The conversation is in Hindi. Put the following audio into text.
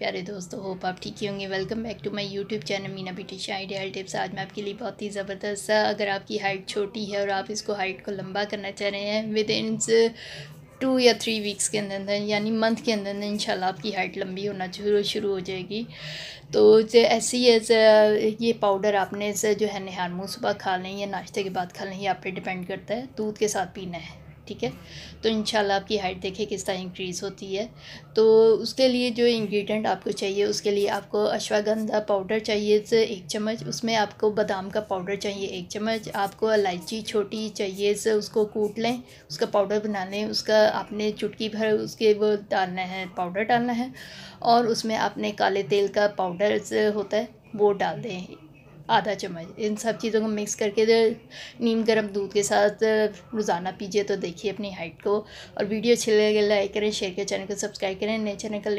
प्यारे दोस्तों होप आप ठीक ही होंगे welcome back to my YouTube channel Meena beautician ideal tips आज मैं आपके लिए बहुत ही ज़बरदस्त अगर आपकी हाइट छोटी है और आप इसको हाइट को लंबा करना चाह रहे हैं विद इन टू या थ्री वीक्स के अंदर अंदर यानी मंथ के अंदर अंदर इन आपकी हाइट लंबी होना शुरू शुरू हो जाएगी तो ऐसे ही ये पाउडर आपने जो है नहार मुँह सुबह खा लें या नाश्ते के बाद खा लें ये आप पर डिपेंड करता है दूध के साथ पीना है ठीक है तो इन आपकी हाइट देखे किस तरह इंक्रीज़ होती है तो उसके लिए जो इंग्रेडिएंट आपको चाहिए उसके लिए आपको अश्वागंधा पाउडर चाहिए से एक चम्मच उसमें आपको बादाम का पाउडर चाहिए एक चम्मच आपको इलायची छोटी चाहिए से उसको कूट लें उसका पाउडर बना लें उसका आपने चुटकी भर उसके वो डालना है पाउडर डालना है और उसमें आपने काले तेल का पाउडर होता है वो डाल दें आधा चम्मच इन सब चीज़ों को मिक्स करके नीम गर्म दूध के साथ रोज़ाना पीजिए तो देखिए अपनी हाइट को और वीडियो अच्छी लगे लाइक करें शेयर करें चैनल को सब्सक्राइब करें नए चैनल का